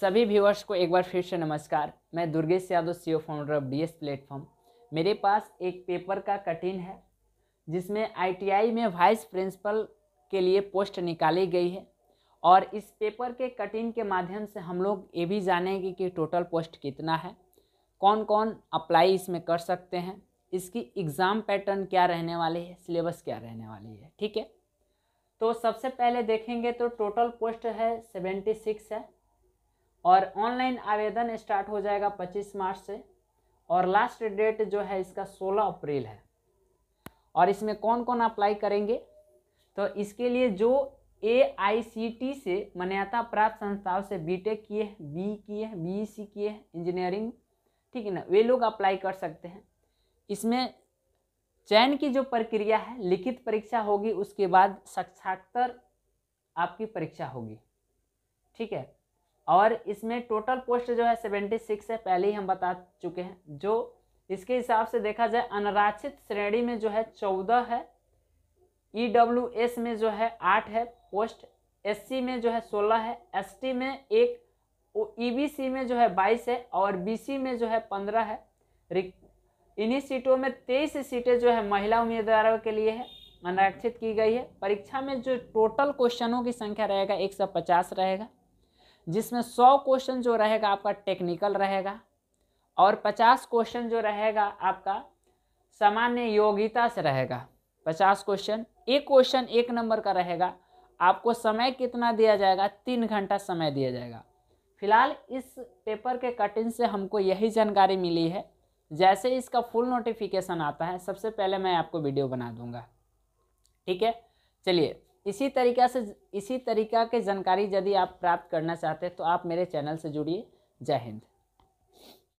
सभी व्यूअर्स को एक बार फिर से नमस्कार मैं Durgesh Yadav CEO founder of D S platform मेरे पास एक पेपर का कटिन है जिसमें आईटीआई में वाइस प्रिंसिपल के लिए पोस्ट निकाली गई है और इस पेपर के कटिन के माध्यम से हम लोग ये भी जानेंगे कि टोटल पोस्ट कितना है कौन कौन अप्लाई इसमें कर सकते हैं इसकी एग्ज़ाम पैटर्न क्या रहने वाली है सिलेबस क्या रहने वाली है ठीक है तो सबसे पहले देखेंगे तो टोटल पोस्ट है सेवेंटी सिक्स है और ऑनलाइन आवेदन स्टार्ट हो जाएगा 25 मार्च से और लास्ट डेट जो है इसका 16 अप्रैल है और इसमें कौन कौन अप्लाई करेंगे तो इसके लिए जो ए आई सी टी से मान्यता प्राप्त संस्थाओं से बी टेक किए हैं बी किए हैं बी सी e किए हैं इंजीनियरिंग ठीक है ना वे लोग अप्लाई कर सकते हैं इसमें चयन की जो प्रक्रिया है लिखित परीक्षा होगी उसके बाद साक्षात्कार आपकी परीक्षा होगी ठीक है और इसमें टोटल पोस्ट जो है सेवेंटी सिक्स है पहले ही हम बता चुके हैं जो इसके हिसाब से देखा जाए अनारक्षित श्रेणी में जो है चौदह है ई डब्ल्यू एस में जो है आठ है पोस्ट एस सी में जो है सोलह है एस टी में एक ई बी सी में जो है बाईस है और बी सी में जो है पंद्रह है इन्हीं सीटों में तेईस सीटें जो है महिला उम्मीदवारों के लिए है अनारक्षित की गई है परीक्षा में जो टोटल क्वेश्चनों की संख्या रहेगा एक सौ पचास रहेगा जिसमें सौ क्वेश्चन जो रहेगा आपका टेक्निकल रहेगा और पचास क्वेश्चन जो रहेगा आपका सामान्य योग्यता से रहेगा पचास क्वेश्चन एक क्वेश्चन एक नंबर का रहेगा आपको समय कितना दिया जाएगा तीन घंटा समय दिया जाएगा फिलहाल इस पेपर के कटिंग से हमको यही जानकारी मिली है जैसे इसका फुल नोटिफिकेशन आता है सबसे पहले मैं आपको वीडियो बना दूंगा ठीक है चलिए इसी तरीका से इसी तरीका के जानकारी यदि आप प्राप्त करना चाहते हैं तो आप मेरे चैनल से जुड़िए जय हिंद